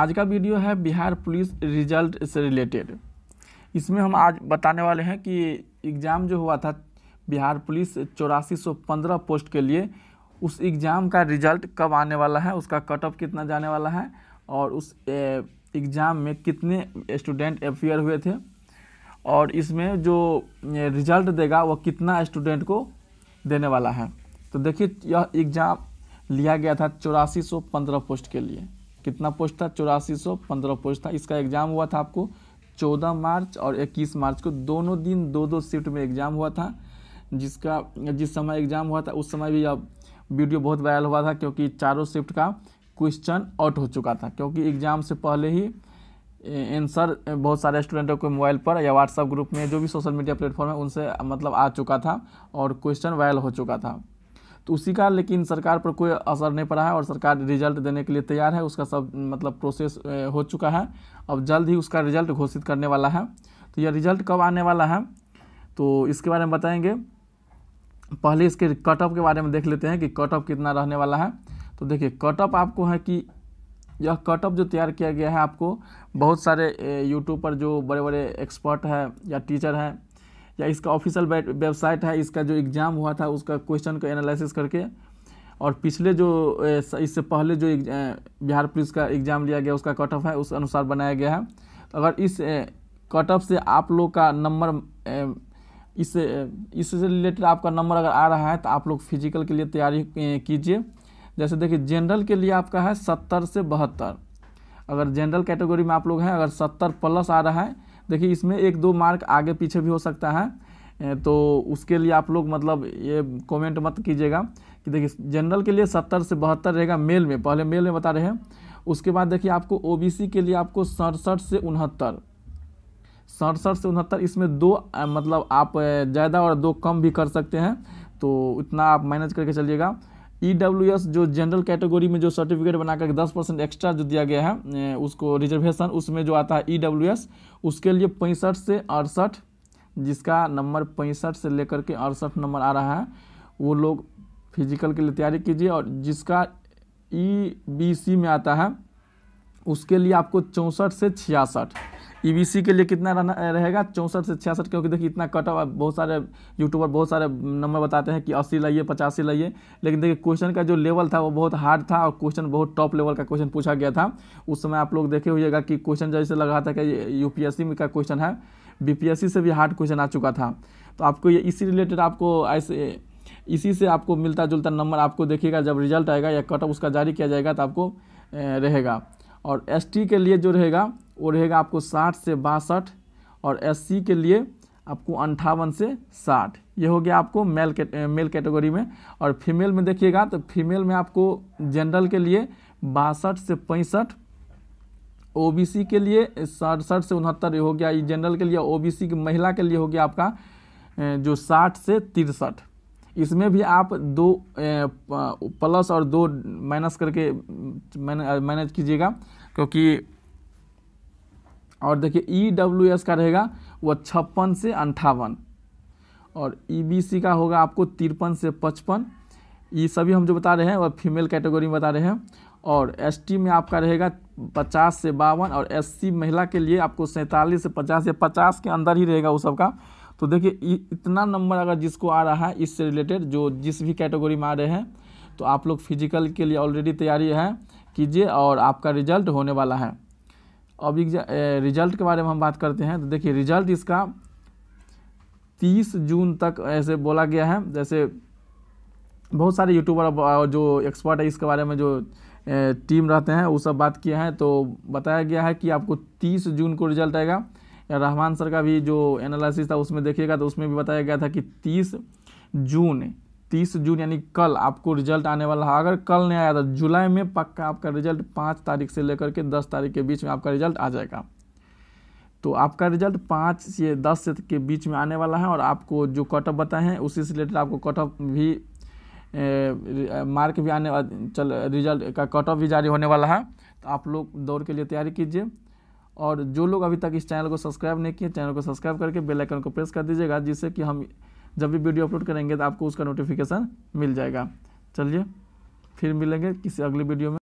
आज का वीडियो है बिहार पुलिस रिजल्ट से रिलेटेड इसमें हम आज बताने वाले हैं कि एग्ज़ाम जो हुआ था बिहार पुलिस चौरासी सौ पंद्रह पोस्ट के लिए उस एग्ज़ाम का रिजल्ट कब आने वाला है उसका कट ऑफ कितना जाने वाला है और उस एग्ज़ाम में कितने स्टूडेंट एफियर हुए थे और इसमें जो रिजल्ट देगा वह कितना स्टूडेंट को देने वाला है तो देखिए यह एग्ज़ाम लिया गया था चौरासी सौ पंद्रह पोस्ट के लिए कितना पोस्ट था चौरासी सौ पंद्रह पोस्ट था इसका एग्ज़ाम हुआ था आपको चौदह मार्च और इक्कीस मार्च को दोनों दिन दो दो शिफ्ट में एग्ज़ाम हुआ था जिसका जिस समय एग्ज़ाम हुआ था उस समय भी अब वीडियो बहुत वायरल हुआ था क्योंकि चारों शिफ्ट का क्वेश्चन आउट हो चुका था क्योंकि एग्ज़ाम से पहले ही आंसर बहुत सारे स्टूडेंटों के मोबाइल पर या व्हाट्सएप ग्रुप में जो भी सोशल मीडिया प्लेटफॉर्म है उनसे मतलब आ चुका था और क्वेश्चन वायरल हो चुका था तो उसी का लेकिन सरकार पर कोई असर नहीं पड़ा है और सरकार रिजल्ट देने के लिए तैयार है उसका सब मतलब प्रोसेस हो चुका है अब जल्द ही उसका रिजल्ट घोषित करने वाला है तो यह रिजल्ट कब आने वाला है तो इसके बारे में बताएंगे पहले इसके कट ऑफ के बारे में देख लेते हैं कि कट ऑफ कितना रहने वाला है तो देखिए कट ऑफ आपको है कि यह कट ऑफ जो तैयार किया गया है आपको बहुत सारे यूट्यूब पर जो बड़े बड़े एक्सपर्ट हैं या टीचर हैं या इसका ऑफिशियल वेबसाइट है इसका जो एग्ज़ाम हुआ था उसका क्वेश्चन को एनालिसिस करके और पिछले जो इससे पहले जो बिहार पुलिस का एग्ज़ाम लिया गया उसका कट ऑफ है उस अनुसार बनाया गया है तो अगर इस कट ऑफ से आप लोग का नंबर इससे इससे रिलेटेड आपका नंबर अगर आ रहा है तो आप लोग फिजिकल के लिए तैयारी कीजिए जैसे देखिए जनरल के लिए आपका है सत्तर से बहत्तर अगर जनरल कैटेगरी में आप लोग हैं अगर सत्तर प्लस आ रहा है देखिए इसमें एक दो मार्क आगे पीछे भी हो सकता है तो उसके लिए आप लोग मतलब ये कमेंट मत कीजिएगा कि देखिए जनरल के लिए सत्तर से बहत्तर रहेगा मेल में पहले मेल में बता रहे हैं उसके बाद देखिए आपको ओबीसी के लिए आपको सड़सठ से उनहत्तर सड़सठ से उनहत्तर इसमें दो मतलब आप ज़्यादा और दो कम भी कर सकते हैं तो इतना आप मैनेज करके चलिएगा ई e जो जनरल कैटेगरी में जो सर्टिफिकेट बनाकर दस परसेंट एक्स्ट्रा जो दिया गया है उसको रिजर्वेशन उसमें जो आता है ई e उसके लिए पैंसठ से अड़सठ जिसका नंबर पैंसठ से लेकर के अड़सठ नंबर आ रहा है वो लोग फिजिकल के लिए तैयारी कीजिए और जिसका ई बी सी में आता है उसके लिए आपको चौंसठ से छियासठ ईवीसी e के लिए कितना रहना रहेगा चौंसठ से छियासठ क्योंकि देखिए इतना कट ऑफ बहुत सारे यूट्यूबर बहुत सारे नंबर बताते हैं कि अस्सी लाइए पचासी लाइए लेकिन देखिए क्वेश्चन का जो लेवल था वो बहुत हार्ड था और क्वेश्चन बहुत टॉप लेवल का क्वेश्चन पूछा गया था उस समय आप लोग देखे हुएगा कि क्वेश्चन जैसे लग रहा था कि यू में का क्वेश्चन है बी से भी हार्ड क्वेश्चन आ चुका था तो आपको ये इसी रिलेटेड आपको ऐसे इसी से आपको मिलता जुलता नंबर आपको देखिएगा जब रिजल्ट आएगा या कट ऑफ उसका जारी किया जाएगा तो आपको रहेगा और एस के लिए जो रहेगा वो रहेगा आपको साठ से बासठ और एस के लिए आपको अंठावन से साठ ये हो गया आपको मेल के, मेल कैटेगरी में और फीमेल में देखिएगा तो फीमेल में आपको जनरल के लिए बासठ से पैंसठ ओबीसी के लिए सड़सठ से उनहत्तर हो गया जनरल के लिए ओबीसी की महिला के लिए हो गया आपका जो साठ से तिरसठ इसमें भी आप दो प्लस और दो माइनस करके मैनेज कीजिएगा क्योंकि और देखिए ई डब्ल्यू एस का रहेगा वह छप्पन से अंठावन और ई बी सी का होगा आपको तिरपन से पचपन ये सभी हम जो बता रहे हैं वह फीमेल कैटेगरी में बता रहे हैं और एस टी में आपका रहेगा पचास से बावन और एस सी महिला के लिए आपको सैंतालीस से पचास या पचास के अंदर ही रहेगा सब सबका तो देखिए इतना नंबर अगर जिसको आ रहा है इससे रिलेटेड जो जिस भी कैटेगरी में आ रहे हैं तो आप लोग फिजिकल के लिए ऑलरेडी तैयारी है कीजिए और आपका रिजल्ट होने वाला है अब रिजल्ट के बारे में हम बात करते हैं तो देखिए रिजल्ट इसका तीस जून तक ऐसे बोला गया है जैसे बहुत सारे यूट्यूबर जो एक्सपर्ट है इसके बारे में जो टीम रहते हैं वो सब बात किए हैं तो बताया गया है कि आपको तीस जून को रिजल्ट आएगा या रहमान सर का भी जो एनालिसिस था उसमें देखिएगा तो उसमें भी बताया गया था कि तीस जून तीस जून यानी कल आपको रिजल्ट आने वाला है अगर कल नहीं आया तो जुलाई में पक्का आपका रिजल्ट पाँच तारीख से लेकर के दस तारीख के बीच में आपका रिजल्ट आ जाएगा तो आपका रिजल्ट पाँच से दस से के बीच में आने वाला है और आपको जो कटअप बताए हैं उसी से रिलेटेड आपको कटअप भी ए, मार्क भी आने चल रिजल्ट का कटअप भी जारी होने वाला है तो आप लोग दौड़ के लिए तैयारी कीजिए और जो लोग अभी तक इस चैनल को सब्सक्राइब नहीं किए चैनल को सब्सक्राइब करके बेल आइकन को प्रेस कर दीजिएगा जिससे कि हम जब भी वीडियो अपलोड करेंगे तो आपको उसका नोटिफिकेशन मिल जाएगा चलिए फिर मिलेंगे किसी अगली वीडियो में